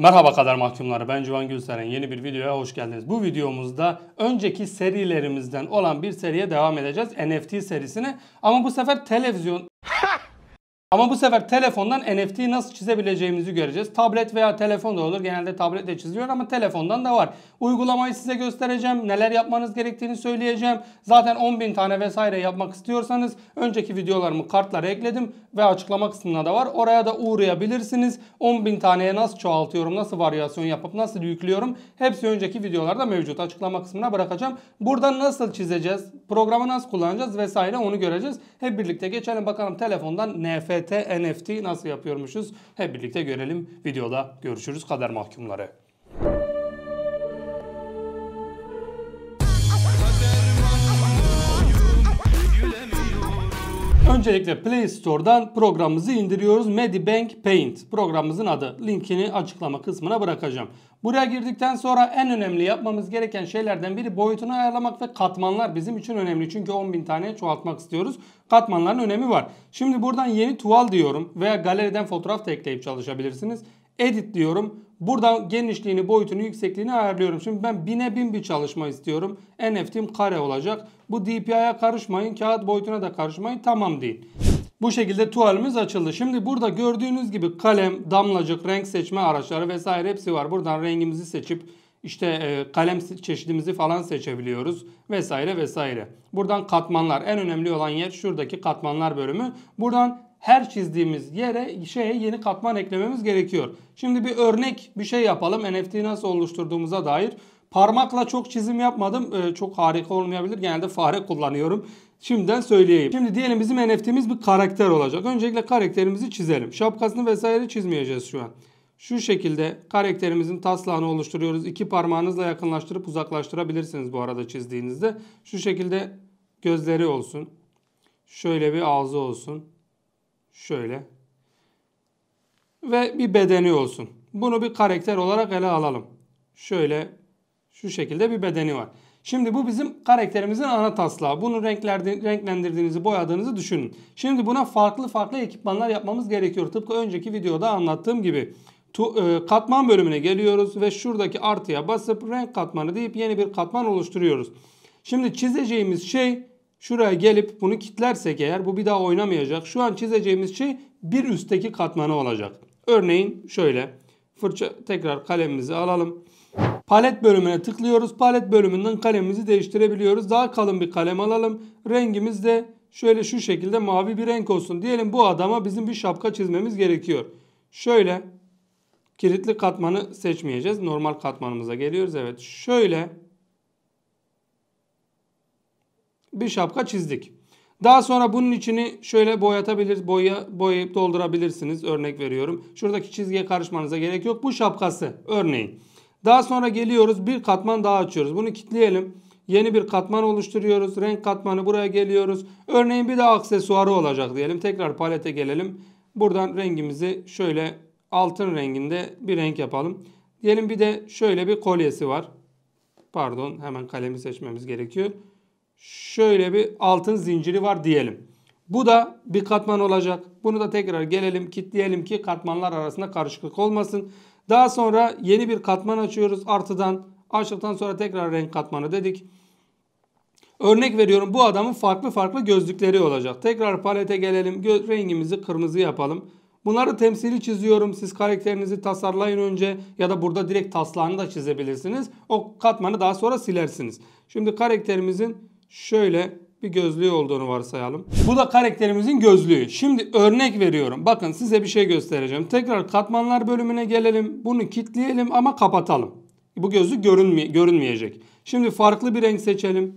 Merhaba kadar mahkumları ben Civan Gülseren yeni bir videoya hoş geldiniz. Bu videomuzda önceki serilerimizden olan bir seriye devam edeceğiz NFT serisine ama bu sefer televizyon ama bu sefer telefondan NFT'yi nasıl çizebileceğimizi göreceğiz. Tablet veya telefon da olur. Genelde tabletle çiziyor ama telefondan da var. Uygulamayı size göstereceğim. Neler yapmanız gerektiğini söyleyeceğim. Zaten 10.000 tane vesaire yapmak istiyorsanız önceki videolarımı kartlara ekledim ve açıklama kısmına da var. Oraya da uğrayabilirsiniz. 10.000 taneye nasıl çoğaltıyorum, nasıl varyasyon yapıp nasıl yüklüyorum hepsi önceki videolarda mevcut. Açıklama kısmına bırakacağım. Buradan nasıl çizeceğiz? Programı nasıl kullanacağız vesaire onu göreceğiz. Hep birlikte geçelim bakalım telefondan NFT, NFT nasıl yapıyormuşuz. Hep birlikte görelim. Videoda görüşürüz kader mahkumları. Öncelikle Play Store'dan programımızı indiriyoruz. Medibank Paint programımızın adı. Linkini açıklama kısmına bırakacağım. Buraya girdikten sonra en önemli yapmamız gereken şeylerden biri boyutunu ayarlamak ve katmanlar bizim için önemli. Çünkü 10.000 tane çoğaltmak istiyoruz. Katmanların önemi var. Şimdi buradan yeni tuval diyorum veya galeriden fotoğraf da ekleyip çalışabilirsiniz. Edit diyorum. Buradan genişliğini, boyutunu, yüksekliğini ayarlıyorum. Şimdi ben bine bin bir çalışma istiyorum. NFT'im kare olacak. Bu DPI'ye karışmayın. Kağıt boyutuna da karışmayın. Tamam deyin. Bu şekilde tuvalimiz açıldı. Şimdi burada gördüğünüz gibi kalem, damlacık, renk seçme araçları vesaire hepsi var. Buradan rengimizi seçip işte e, kalem çeşidimizi falan seçebiliyoruz vesaire vesaire. Buradan katmanlar en önemli olan yer şuradaki katmanlar bölümü. Buradan her çizdiğimiz yere şeye yeni katman eklememiz gerekiyor. Şimdi bir örnek bir şey yapalım NFT nasıl oluşturduğumuza dair. Parmakla çok çizim yapmadım. Ee, çok harika olmayabilir. Genelde fare kullanıyorum. Şimdiden söyleyeyim. Şimdi diyelim bizim NFT'miz bir karakter olacak. Öncelikle karakterimizi çizelim. Şapkasını vesaire çizmeyeceğiz şu an. Şu şekilde karakterimizin taslağını oluşturuyoruz. İki parmağınızla yakınlaştırıp uzaklaştırabilirsiniz bu arada çizdiğinizde. Şu şekilde gözleri olsun. Şöyle bir ağzı olsun. Şöyle. Ve bir bedeni olsun. Bunu bir karakter olarak ele alalım. Şöyle şu şekilde bir bedeni var. Şimdi bu bizim karakterimizin ana taslağı. Bunu renklendirdiğinizi, boyadığınızı düşünün. Şimdi buna farklı farklı ekipmanlar yapmamız gerekiyor. Tıpkı önceki videoda anlattığım gibi. Tu, e, katman bölümüne geliyoruz ve şuradaki artıya basıp renk katmanı deyip yeni bir katman oluşturuyoruz. Şimdi çizeceğimiz şey şuraya gelip bunu kitlersek eğer bu bir daha oynamayacak. Şu an çizeceğimiz şey bir üstteki katmanı olacak. Örneğin şöyle fırça tekrar kalemimizi alalım. Palet bölümüne tıklıyoruz. Palet bölümünden kalemimizi değiştirebiliyoruz. Daha kalın bir kalem alalım. Rengimiz de şöyle şu şekilde mavi bir renk olsun. Diyelim bu adama bizim bir şapka çizmemiz gerekiyor. Şöyle kilitli katmanı seçmeyeceğiz. Normal katmanımıza geliyoruz. Evet şöyle bir şapka çizdik. Daha sonra bunun içini şöyle boyatabilir, boya, boyayıp doldurabilirsiniz. Örnek veriyorum. Şuradaki çizgiye karışmanıza gerek yok. Bu şapkası örneğin. Daha sonra geliyoruz bir katman daha açıyoruz. Bunu kitleyelim. Yeni bir katman oluşturuyoruz. Renk katmanı buraya geliyoruz. Örneğin bir de aksesuarı olacak diyelim. Tekrar palete gelelim. Buradan rengimizi şöyle altın renginde bir renk yapalım. Diyelim bir de şöyle bir kolyesi var. Pardon hemen kalemi seçmemiz gerekiyor. Şöyle bir altın zinciri var diyelim. Bu da bir katman olacak. Bunu da tekrar gelelim kitleyelim ki katmanlar arasında karışıklık olmasın. Daha sonra yeni bir katman açıyoruz artıdan. Açtıktan sonra tekrar renk katmanı dedik. Örnek veriyorum bu adamın farklı farklı gözlükleri olacak. Tekrar palete gelelim. Gö rengimizi kırmızı yapalım. Bunları temsili çiziyorum. Siz karakterinizi tasarlayın önce ya da burada direkt taslağını da çizebilirsiniz. O katmanı daha sonra silersiniz. Şimdi karakterimizin şöyle bir gözlüğü olduğunu varsayalım. Bu da karakterimizin gözlüğü. Şimdi örnek veriyorum. Bakın size bir şey göstereceğim. Tekrar katmanlar bölümüne gelelim. Bunu kitleyelim ama kapatalım. Bu gözlük görünme görünmeyecek. Şimdi farklı bir renk seçelim.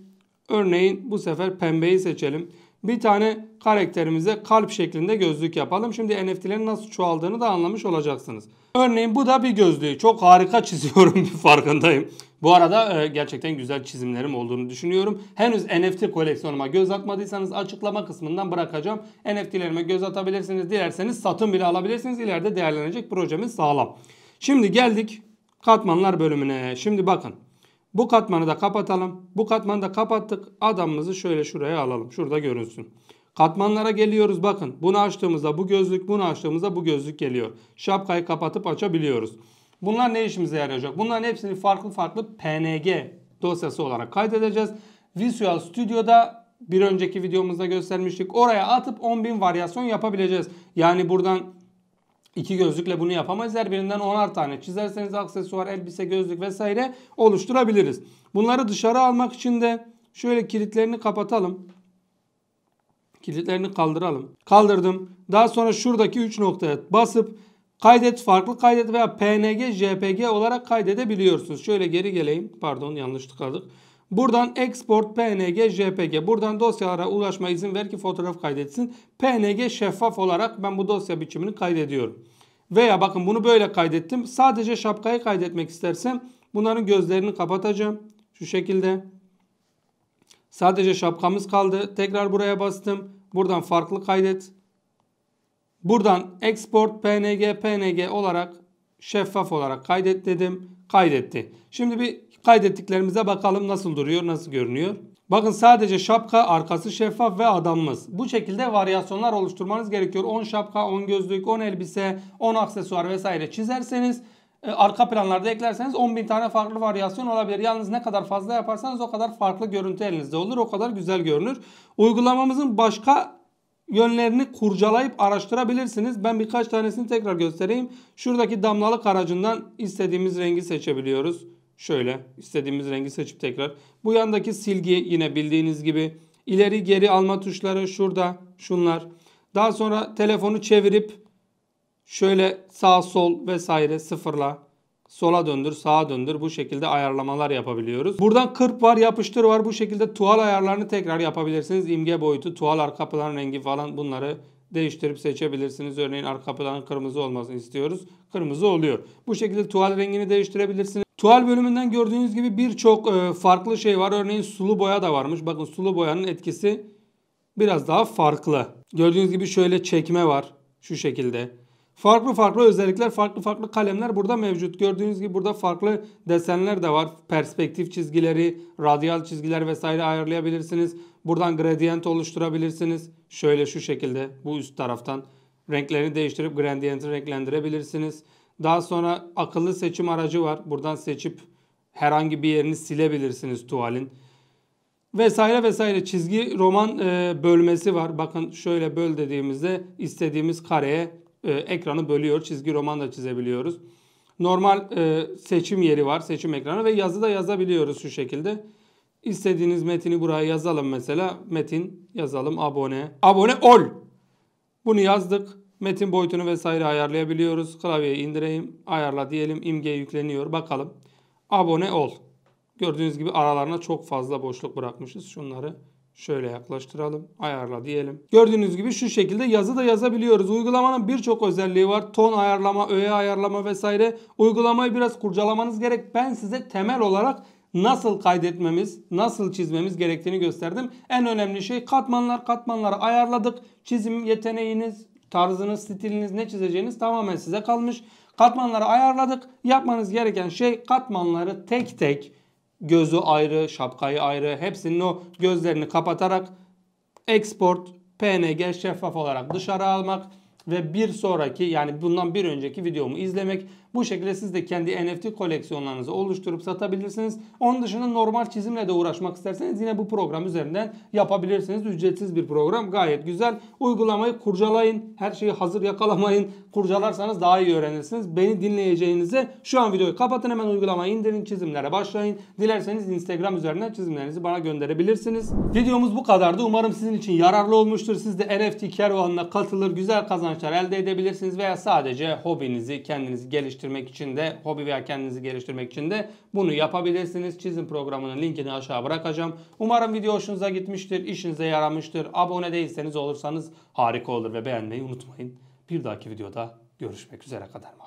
Örneğin bu sefer pembeyi seçelim bir tane karakterimize kalp şeklinde gözlük yapalım. Şimdi NFT'lerin nasıl çoğaldığını da anlamış olacaksınız. Örneğin bu da bir gözlüğü. Çok harika çiziyorum bir farkındayım. Bu arada e, gerçekten güzel çizimlerim olduğunu düşünüyorum. Henüz NFT koleksiyonuma göz atmadıysanız açıklama kısmından bırakacağım. NFT'lerime göz atabilirsiniz. Dilerseniz satın bile alabilirsiniz. İleride değerlenecek projemiz sağlam. Şimdi geldik katmanlar bölümüne. Şimdi bakın. Bu katmanı da kapatalım. Bu katmanı da kapattık. Adamımızı şöyle şuraya alalım. Şurada görünsün. Katmanlara geliyoruz bakın. Bunu açtığımızda bu gözlük, bunu açtığımızda bu gözlük geliyor. Şapkayı kapatıp açabiliyoruz. Bunlar ne işimize yarayacak? Bunların hepsini farklı farklı PNG dosyası olarak kaydedeceğiz. Visual Studio'da bir önceki videomuzda göstermiştik. Oraya atıp 10.000 varyasyon yapabileceğiz. Yani buradan İki gözlükle bunu yapamayız. Her birinden onar tane çizerseniz aksesuar, elbise, gözlük vesaire oluşturabiliriz. Bunları dışarı almak için de şöyle kilitlerini kapatalım. Kilitlerini kaldıralım. Kaldırdım. Daha sonra şuradaki 3 noktaya basıp kaydet, farklı kaydet veya PNG, JPG olarak kaydedebiliyorsunuz. Şöyle geri geleyim. Pardon yanlış tıkladık. Buradan export png jpg. Buradan dosyalara ulaşma izin ver ki fotoğraf kaydetsin. png şeffaf olarak ben bu dosya biçimini kaydediyorum. Veya bakın bunu böyle kaydettim. Sadece şapkayı kaydetmek istersem bunların gözlerini kapatacağım. Şu şekilde. Sadece şapkamız kaldı. Tekrar buraya bastım. Buradan farklı kaydet. Buradan export png png olarak şeffaf olarak kaydet dedim kaydetti. Şimdi bir kaydettiklerimize bakalım nasıl duruyor, nasıl görünüyor. Bakın sadece şapka, arkası şeffaf ve adamımız. Bu şekilde varyasyonlar oluşturmanız gerekiyor. 10 şapka, 10 gözlük, 10 elbise, 10 aksesuar vesaire çizerseniz e, arka planlarda eklerseniz 10.000 tane farklı varyasyon olabilir. Yalnız ne kadar fazla yaparsanız o kadar farklı görüntü elinizde olur. O kadar güzel görünür. Uygulamamızın başka yönlerini kurcalayıp araştırabilirsiniz. Ben birkaç tanesini tekrar göstereyim. Şuradaki damlalık aracından istediğimiz rengi seçebiliyoruz. Şöyle istediğimiz rengi seçip tekrar. Bu yandaki silgi yine bildiğiniz gibi. ileri geri alma tuşları şurada şunlar. Daha sonra telefonu çevirip şöyle sağ sol vesaire sıfırla sola döndür, sağa döndür bu şekilde ayarlamalar yapabiliyoruz. Buradan kırp var, yapıştır var bu şekilde tuval ayarlarını tekrar yapabilirsiniz. İmge boyutu, tuval arka plan rengi falan bunları değiştirip seçebilirsiniz. Örneğin arka planın kırmızı olmasını istiyoruz. Kırmızı oluyor. Bu şekilde tuval rengini değiştirebilirsiniz. Tuval bölümünden gördüğünüz gibi birçok e, farklı şey var. Örneğin sulu boya da varmış. Bakın sulu boyanın etkisi biraz daha farklı. Gördüğünüz gibi şöyle çekme var. Şu şekilde. Farklı farklı özellikler, farklı farklı kalemler burada mevcut. Gördüğünüz gibi burada farklı desenler de var. Perspektif çizgileri, radyal çizgiler vesaire ayarlayabilirsiniz. Buradan gradient oluşturabilirsiniz. Şöyle şu şekilde bu üst taraftan renklerini değiştirip gradient'i renklendirebilirsiniz. Daha sonra akıllı seçim aracı var. Buradan seçip herhangi bir yerini silebilirsiniz tuvalin. Vesaire vesaire çizgi roman e, bölmesi var. Bakın şöyle böl dediğimizde istediğimiz kareye e, ekranı bölüyor. Çizgi roman da çizebiliyoruz. Normal e, seçim yeri var, seçim ekranı ve yazı da yazabiliyoruz şu şekilde. İstediğiniz metini buraya yazalım mesela. Metin yazalım abone. Abone ol. Bunu yazdık. Metin boyutunu vesaire ayarlayabiliyoruz. Klavyeyi indireyim, ayarla diyelim. İmge yükleniyor. Bakalım. Abone ol. Gördüğünüz gibi aralarına çok fazla boşluk bırakmışız. Şunları Şöyle yaklaştıralım. Ayarla diyelim. Gördüğünüz gibi şu şekilde yazı da yazabiliyoruz. Uygulamanın birçok özelliği var. Ton ayarlama, öğe ayarlama vesaire. Uygulamayı biraz kurcalamanız gerek. Ben size temel olarak nasıl kaydetmemiz, nasıl çizmemiz gerektiğini gösterdim. En önemli şey katmanlar katmanları ayarladık. Çizim yeteneğiniz, tarzınız, stiliniz, ne çizeceğiniz tamamen size kalmış. Katmanları ayarladık. Yapmanız gereken şey katmanları tek tek gözü ayrı, şapkayı ayrı hepsinin o gözlerini kapatarak export PNG şeffaf olarak dışarı almak ve bir sonraki yani bundan bir önceki videomu izlemek bu şekilde siz de kendi NFT koleksiyonlarınızı oluşturup satabilirsiniz. Onun dışında normal çizimle de uğraşmak isterseniz yine bu program üzerinden yapabilirsiniz. Ücretsiz bir program gayet güzel. Uygulamayı kurcalayın. Her şeyi hazır yakalamayın. Kurcalarsanız daha iyi öğrenirsiniz. Beni dinleyeceğinize şu an videoyu kapatın hemen uygulamayı indirin çizimlere başlayın. Dilerseniz Instagram üzerinden çizimlerinizi bana gönderebilirsiniz. Videomuz bu kadardı. Umarım sizin için yararlı olmuştur. Siz de NFT kervanına katılır, güzel kazançlar elde edebilirsiniz veya sadece hobinizi kendinizi geliştirebilirsiniz geliştirmek için de hobi veya kendinizi geliştirmek için de bunu yapabilirsiniz. Çizim programının linkini aşağı bırakacağım. Umarım video hoşunuza gitmiştir, işinize yaramıştır. Abone değilseniz olursanız harika olur ve beğenmeyi unutmayın. Bir dahaki videoda görüşmek üzere kadar.